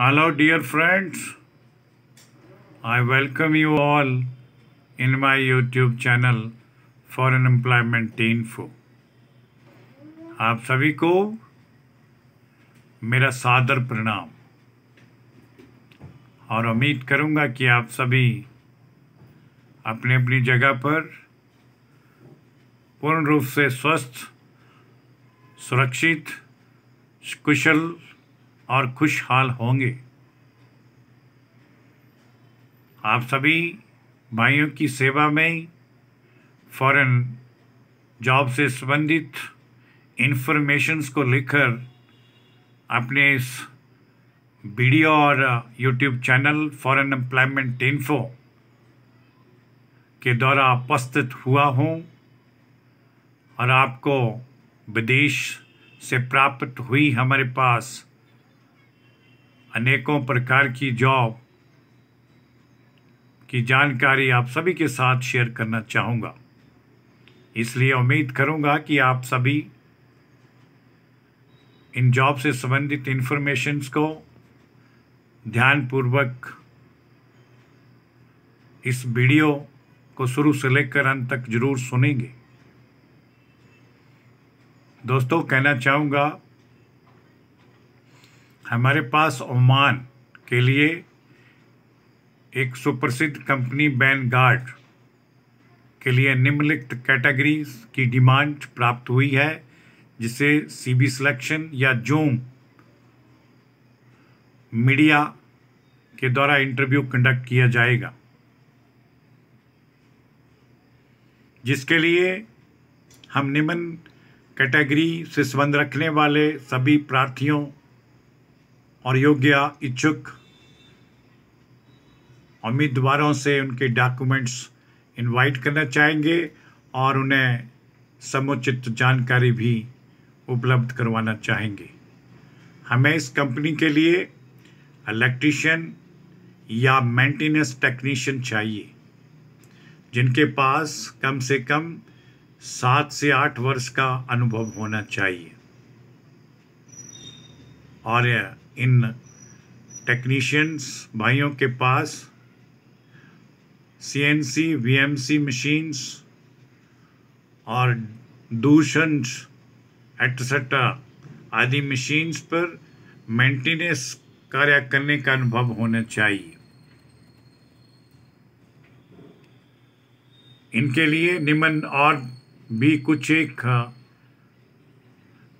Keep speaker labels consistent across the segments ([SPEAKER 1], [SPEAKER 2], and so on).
[SPEAKER 1] Hello, dear friends. I welcome you all in my YouTube channel for an employment info. आप सभी को मेरा सादर प्रणाम और उम्मीद करूंगा कि आप सभी अपने अपनी जगह पर पूर्ण रूप से स्वस्थ सुरक्षित कुशल और खुशहाल होंगे आप सभी भाइयों की सेवा में फॉरेन जॉब से संबंधित इन्फॉर्मेशंस को लेकर अपने इस वीडियो और YouTube channel foreign employment info के द्वारा उपस्थित हुआ हूँ और आपको विदेश से प्राप्त हुई हमारे पास अनेकों प्रकार की जॉब की जानकारी आप सभी के साथ शेयर करना चाहूँगा इसलिए उम्मीद करूँगा कि आप सभी इन जॉब से संबंधित इन्फॉर्मेशंस को ध्यानपूर्वक इस वीडियो को शुरू से लेकर अंत तक जरूर सुनेंगे दोस्तों कहना चाहूँगा हमारे पास ओमान के लिए एक सुप्रसिद्ध कंपनी बैन गार्ड के लिए निम्नलिखित कैटेगरीज की डिमांड प्राप्त हुई है जिसे सीबी सिलेक्शन या जूम मीडिया के द्वारा इंटरव्यू कंडक्ट किया जाएगा जिसके लिए हम निम्न कैटेगरी से संबंध रखने वाले सभी प्रार्थियों और योग्य इच्छुक उम्मीदवारों से उनके डॉक्यूमेंट्स इनवाइट करना चाहेंगे और उन्हें समुचित जानकारी भी उपलब्ध करवाना चाहेंगे हमें इस कंपनी के लिए इलेक्ट्रिशियन या मेंटेनेंस टेक्नीशियन चाहिए जिनके पास कम से कम सात से आठ वर्ष का अनुभव होना चाहिए और इन टेक्नीशियंस भाइयों के पास सीएनसी वीएमसी मशीन्स और दूषण एटसेट्रा आदि मशीन्स पर मेंटेनेंस कार्य करने का अनुभव होना चाहिए इनके लिए निम्न और भी कुछ एक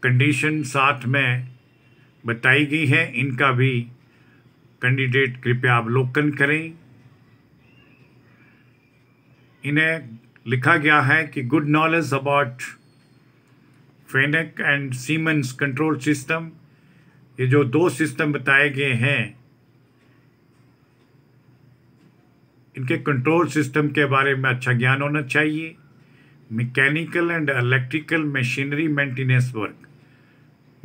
[SPEAKER 1] कंडीशन साथ में बताई गई है इनका भी कैंडिडेट कृपया अवलोकन करें इन्हें लिखा गया है कि good knowledge about Fanuc and Siemens control system ये जो दो सिस्टम बताए गए हैं इनके कंट्रोल सिस्टम के बारे में अच्छा ज्ञान होना चाहिए mechanical and electrical machinery maintenance work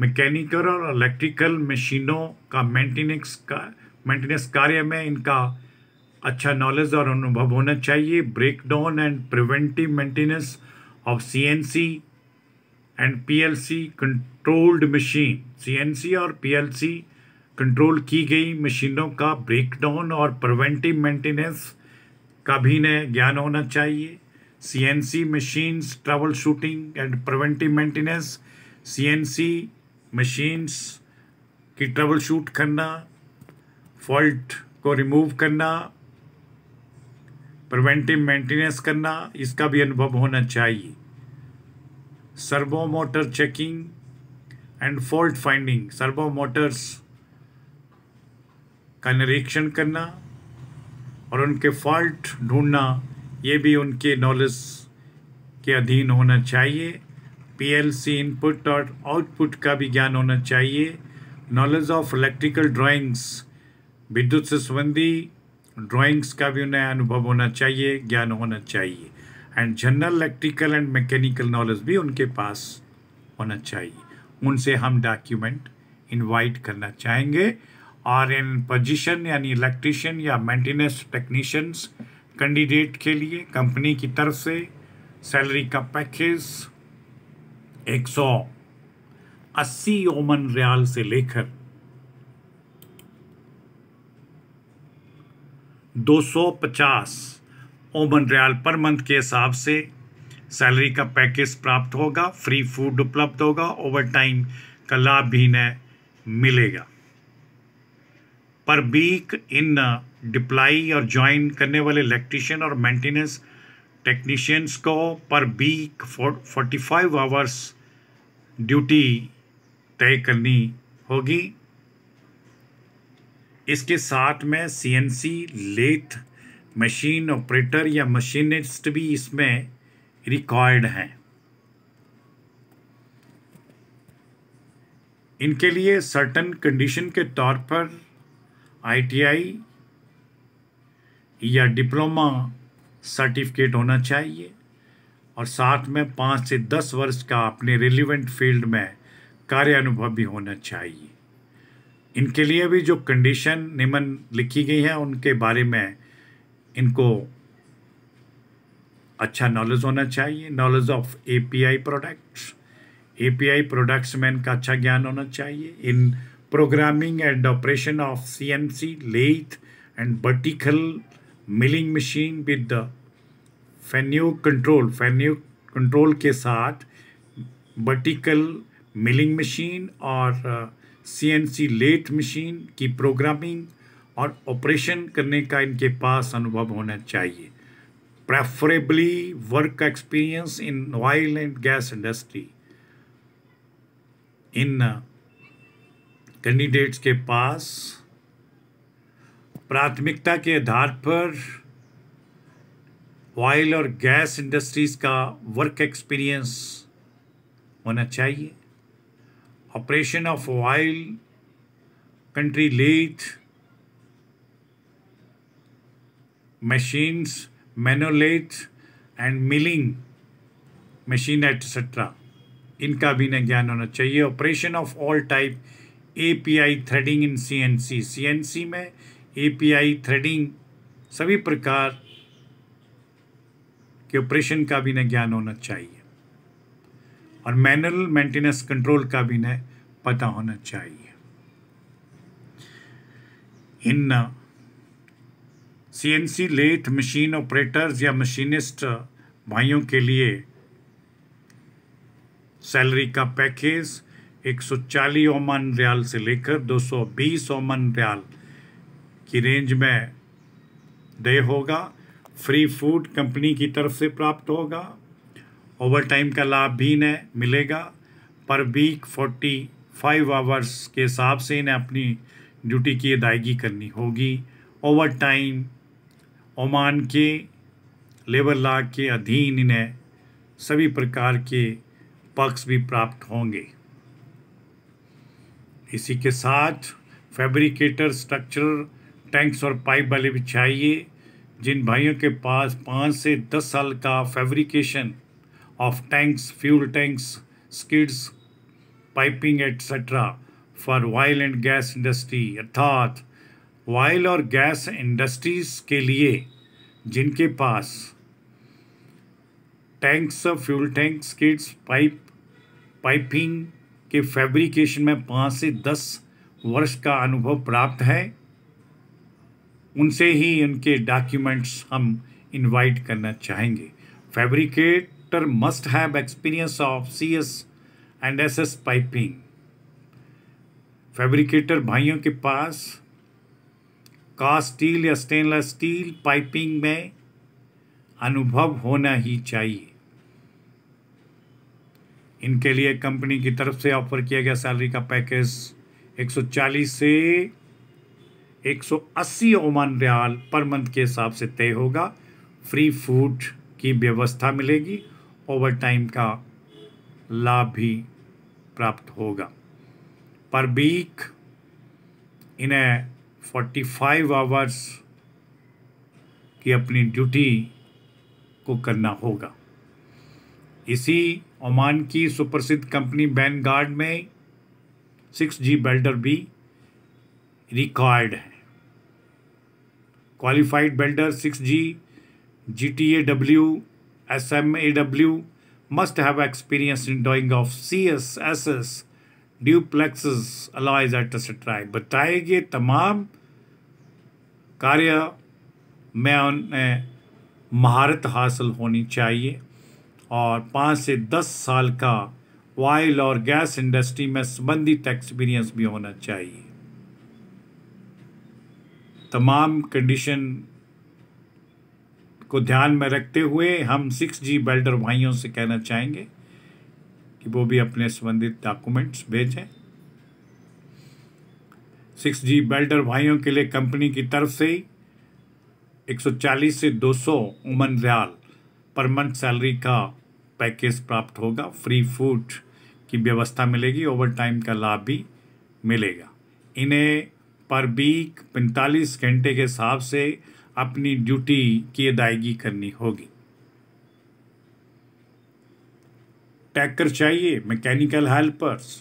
[SPEAKER 1] mechanical और इलेक्ट्रिकल मशीनों का मेंटेनेंस का मेंटेनेंस कार्य में इनका अच्छा नॉलेज और अनुभव होना चाहिए break down and preventive maintenance of CNC and PLC controlled machine CNC और पीएलसी कंट्रोल की गई मशीनों का ब्रेक डाउन और प्रिवेंटिव मेंटेनेंस का भी इन्हें ज्ञान होना चाहिए CNC machines trouble shooting and preventive maintenance CNC machines की ट्रबल शूट करना फॉल्ट को रिमूव करना प्रिवेंटिव मेंटेनेंस करना इसका भी अनुभव होना चाहिए servo motor checking and fault finding servo motors का निरीक्षण करना और उनके फॉल्ट ढूंढना ये भी उनके नॉलेज के अधीन होना चाहिए पीएलसी इनपुट और आउटपुट का भी ज्ञान होना चाहिए नॉलेज ऑफ इलेक्ट्रिकल ड्राइंग्स विद्युत से संबंधी ड्राइंग्स का भी उन्हें अनुभव होना चाहिए ज्ञान होना चाहिए and general electrical and mechanical knowledge भी उनके पास होना चाहिए उनसे हम डॉक्यूमेंट इनवाइट करना चाहेंगे और इन पोजीशन यानी इलेक्ट्रिशियन या मेंटेनेंस टेक्नीशियंस कैंडिडेट के लिए कंपनी की तरफ से सैलरी का पैकेज एक सौ अस्सी ओमन रियाल से लेकर दो सौ पचास ओमन रियाल पर मंथ के हिसाब से सैलरी का पैकेज प्राप्त होगा फ्री फूड उपलब्ध होगा ओवर टाइम का लाभ भी इन्हें मिलेगा पर वीक इन डिप्लाई और ज्वाइन करने वाले इलेक्ट्रिशियन और मेंटेनेंस टेक्नीशियंस को per week forty five hours duty तय करनी होगी इसके साथ में सीएनसी लेथ मशीन ऑपरेटर या मशीनिस्ट भी इसमें रिक्वायर्ड हैं इनके लिए सर्टन कंडीशन के तौर पर आईटीआई या डिप्लोमा सर्टिफिकेट होना चाहिए और साथ में पाँच से दस वर्ष का अपने रिलीवेंट फील्ड में कार्य अनुभव भी होना चाहिए इनके लिए भी जो कंडीशन निमन लिखी गई है उनके बारे में इनको अच्छा नॉलेज होना चाहिए knowledge of API products API products में इनका अच्छा ज्ञान होना चाहिए in operation of operation of C lathe and vertical milling machine with the Fanuc control Fanuc control के साथ वर्टिकल मिलिंग मशीन और सीएनसी लेट मशीन की प्रोग्रामिंग और ऑपरेशन करने का इनके पास अनुभव होना चाहिए preferably work experience in oil and gas industry in candidates के पास प्राथमिकता के आधार पर ऑयल और गैस इंडस्ट्रीज़ का वर्क एक्सपीरियंस होना चाहिए operation of oil country lead machines मैनोलेट एंड मिलिंग मशीन एटसेट्रा इनका भी न ज्ञान होना चाहिए operation of all type API threading in CNC CNC में एपीआई थ्रेडिंग सभी प्रकार के ऑपरेशन का भी न ज्ञान होना चाहिए और मैनुअल मेंटेनेंस कंट्रोल का भी न पता होना चाहिए इन सीएनसी लेथ मशीन ऑपरेटर्स या मशीनिस्ट भाइयों के लिए सैलरी का पैकेज 140 ओमान रियाल से लेकर 220 ओमान रियाल की रेंज में दे होगा फ्री फूड कंपनी की तरफ से प्राप्त होगा ओवर टाइम का लाभ भी इन्हें मिलेगा per week forty five hours के हिसाब से इन्हें अपनी ड्यूटी की अदायगी करनी होगी ओवर टाइम ओमान के लेबर ला के अधीन इन्हें सभी प्रकार के पक्ष भी प्राप्त होंगे इसी के साथ फैब्रिकेटर स्ट्रक्चर टैंक्स और पाइप वाले भी चाहिए जिन भाइयों के पास पाँच से दस साल का fabrication of tanks fuel tanks skids piping etcetera for oil and gas industry अर्थात ऑयल और गैस इंडस्ट्रीज के लिए जिनके पास tanks fuel tanks skids pipe piping के फैब्रिकेशन में पाँच से दस वर्ष का अनुभव प्राप्त है उनसे ही उनके डॉक्यूमेंट्स हम इनवाइट करना चाहेंगे fabricator must have experience of C S and S S piping fabricator भाइयों के पास कास्ट स्टील या स्टेनलेस स्टील पाइपिंग में अनुभव होना ही चाहिए इनके लिए कंपनी की तरफ से ऑफर किया गया सैलरी का पैकेज 140 से 180 ओमान रियाल पर मंथ के हिसाब से तय होगा फ्री फूड की व्यवस्था मिलेगी ओवर टाइम का लाभ भी प्राप्त होगा पर वीक इन्हें ए 45 आवर्स की अपनी ड्यूटी को करना होगा इसी ओमान की सुप्रसिद्ध कंपनी बैन गार्ड में सिक्स जी बेल्डर भी रिकॉर्ड है qualified builder six G G T A W S M A W must experience in experience of C S S S duplex alloys etc. बताए गए तमाम कार्य में उन्हें महारत हासिल होनी चाहिए और पाँच से दस साल का ऑयल और गैस इंडस्ट्री में संबंधित एक्सपीरियंस भी होना चाहिए तमाम कंडीशन को ध्यान में रखते हुए हम सिक्स जी बेल्टर भाइयों से कहना चाहेंगे कि वो भी अपने संबंधित डॉक्यूमेंट्स भेजें सिक्स जी बेल्टर भाइयों के लिए कंपनी की तरफ से ही 140 से 200 सौ उमन रियाल पर मंथ सैलरी का पैकेज प्राप्त होगा फ्री फूड की व्यवस्था मिलेगी ओवर टाइम का लाभ भी मिलेगा इन्हें पर वीक पैंतालीस घंटे के हिसाब से अपनी ड्यूटी की अदायगी करनी होगी टैकर चाहिए मैकेनिकल हेल्पर्स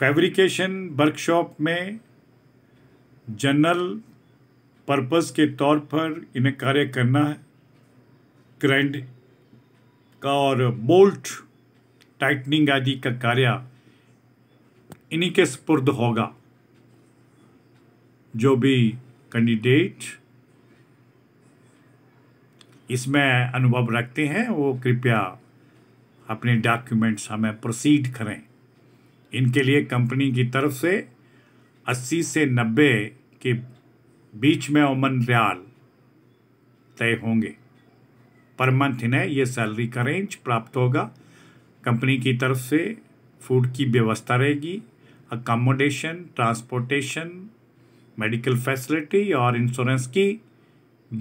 [SPEAKER 1] फैब्रिकेशन वर्कशॉप में जनरल पर्पस के तौर पर इन्हें कार्य करना है क्रेंड का और बोल्ट टाइटनिंग आदि का कार्य इन्हीं के स्पुर्द होगा जो भी कैंडिडेट इसमें अनुभव रखते हैं वो कृपया अपने डॉक्यूमेंट्स हमें प्रोसीड करें इनके लिए कंपनी की तरफ से 80 से 90 के बीच में ओमन रियाल तय होंगे पर मंथ इन्हें ये सैलरी का रेंज प्राप्त होगा कंपनी की तरफ से फूड की व्यवस्था रहेगी अकोमोडेशन ट्रांसपोर्टेशन मेडिकल फैसिलिटी और इंश्योरेंस की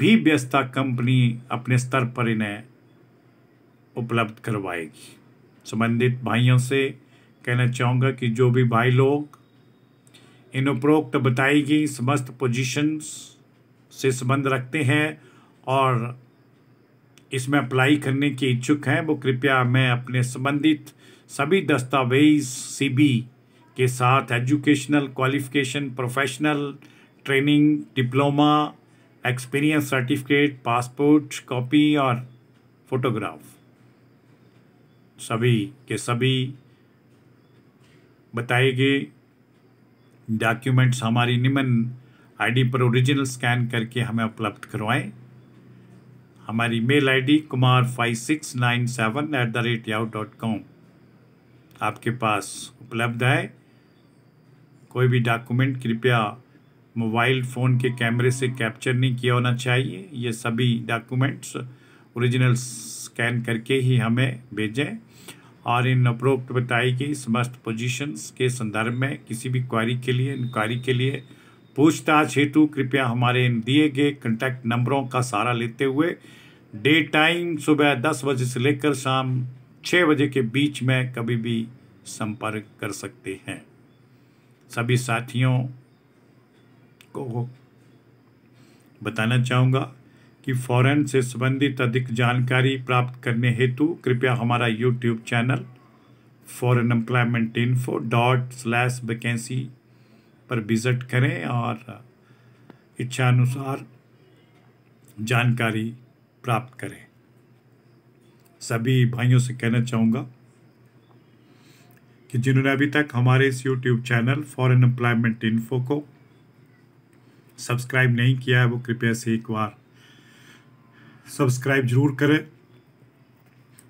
[SPEAKER 1] भी व्यवस्था कंपनी अपने स्तर पर इन्हें उपलब्ध करवाएगी संबंधित भाइयों से कहना चाहूँगा कि जो भी भाई लोग इन उपरोक्त बताई गई समस्त पोजीशंस से संबंध रखते हैं और इसमें अप्लाई करने के इच्छुक हैं वो कृपया मैं अपने संबंधित सभी दस्तावेज सीबी के साथ educational qualification professional training diploma experience certificate passport copy और फोटोग्राफ सभी के सभी बताए गए डॉक्यूमेंट्स हमारी निम्न आईडी पर ओरिजिनल स्कैन करके हमें उपलब्ध करवाएं हमारी mail ID Kumar five six nine seven eight the rate Yahoo dot com आपके पास उपलब्ध है कोई भी डॉक्यूमेंट कृपया मोबाइल फ़ोन के कैमरे से कैप्चर नहीं किया होना चाहिए ये सभी डॉक्यूमेंट्स ओरिजिनल स्कैन करके ही हमें भेजें और इन उपरोक्त बताई गई समस्त पोजीशंस के संदर्भ में किसी भी क्वारी के लिए इंक्वायरी के लिए पूछताछ हेतु कृपया हमारे इन दिए गए कंटैक्ट नंबरों का सहारा लेते हुए डे टाइम सुबह दस बजे से लेकर शाम छः बजे के बीच में कभी भी संपर्क कर सकते हैं सभी साथियों को बताना चाहूँगा कि फॉरेन से संबंधित अधिक जानकारी प्राप्त करने हेतु कृपया हमारा YouTube channel foreign employment info dot slash vacancy पर विज़िट करें और इच्छा अनुसार जानकारी प्राप्त करें सभी भाइयों से कहना चाहूँगा कि जिन्होंने अभी तक हमारे इस YouTube channel foreign employment info को सब्सक्राइब नहीं किया है वो कृपया से एक बार सब्सक्राइब जरूर करें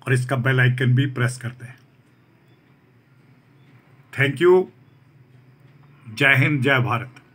[SPEAKER 1] और इसका बेल आइकन भी प्रेस कर दें थैंक यू जय हिंद जय भारत